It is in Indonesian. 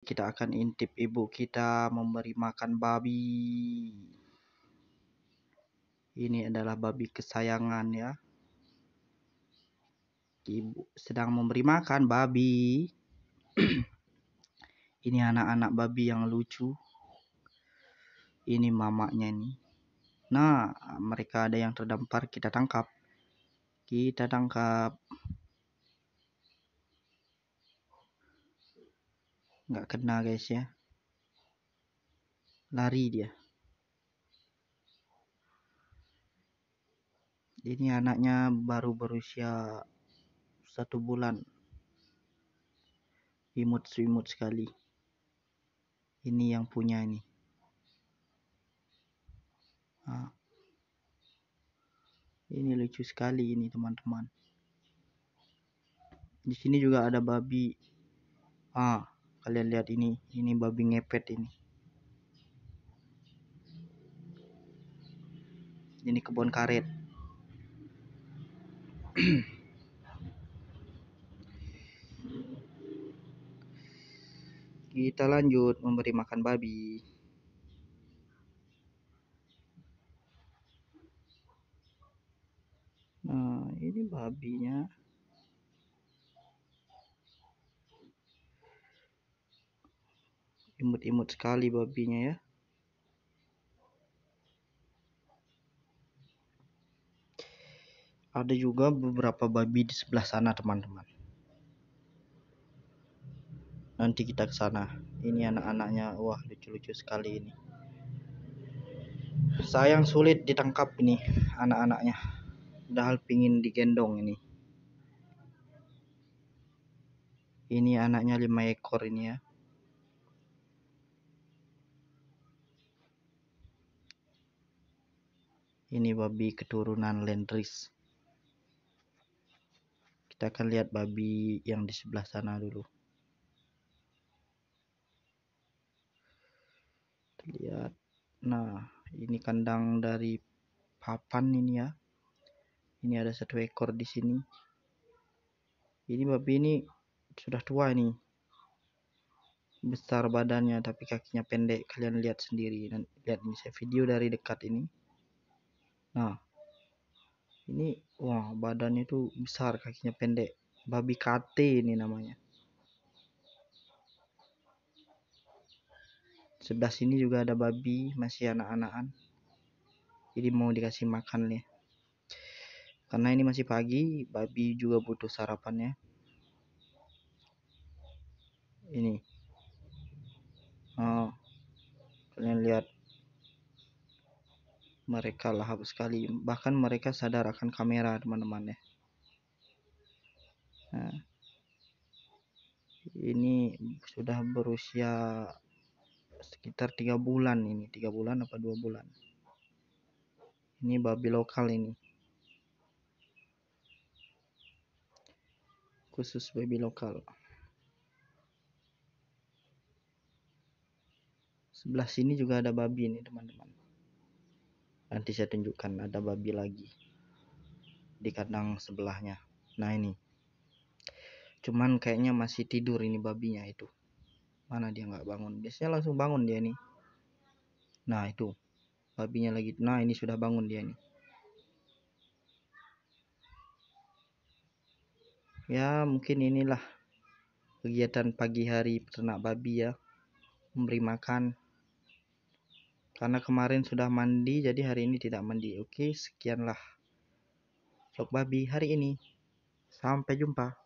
Kita akan intip ibu kita memberi makan babi. Ini adalah babi kesayangan ya. Ibu sedang memberi makan babi. Ini anak-anak babi yang lucu. Ini mamanya nih. Nah, mereka ada yang terdampar, kita tangkap. Kita tangkap. nggak kena guys ya lari dia ini anaknya baru berusia satu bulan imut-imut sekali ini yang punya ini nah. ini lucu sekali ini teman-teman di sini juga ada babi ah kalian lihat ini ini babi ngepet ini ini kebun karet kita lanjut memberi makan babi nah ini babinya imut-imut sekali babinya ya ada juga beberapa babi di sebelah sana teman-teman nanti kita ke sana ini anak-anaknya wah lucu-lucu sekali ini sayang sulit ditangkap ini anak-anaknya padahal pingin digendong ini ini anaknya lima ekor ini ya Ini babi keturunan Lentris. Kita akan lihat babi yang di sebelah sana dulu. Lihat. Nah, ini kandang dari papan ini ya. Ini ada satu ekor di sini. Ini babi ini sudah tua ini besar badannya tapi kakinya pendek kalian lihat sendiri dan lihat ini saya video dari dekat ini Nah, ini wah badan itu besar, kakinya pendek. Babi kate ini namanya. Sebelah sini juga ada babi, masih anak-anakan. Jadi mau dikasih makan nih. Karena ini masih pagi, babi juga butuh sarapannya. Ini. Oh, kalian lihat mereka lahap sekali bahkan mereka sadar akan kamera teman-teman ya nah, ini sudah berusia sekitar tiga bulan ini tiga bulan apa dua bulan ini babi lokal ini khusus babi lokal sebelah sini juga ada babi ini, teman-teman nanti saya tunjukkan ada babi lagi di kandang sebelahnya nah ini cuman kayaknya masih tidur ini babinya itu mana dia nggak bangun biasanya langsung bangun dia nih nah itu babinya lagi nah ini sudah bangun dia nih ya mungkin inilah kegiatan pagi hari peternak babi ya memberi makan karena kemarin sudah mandi jadi hari ini tidak mandi oke sekianlah vlog babi hari ini sampai jumpa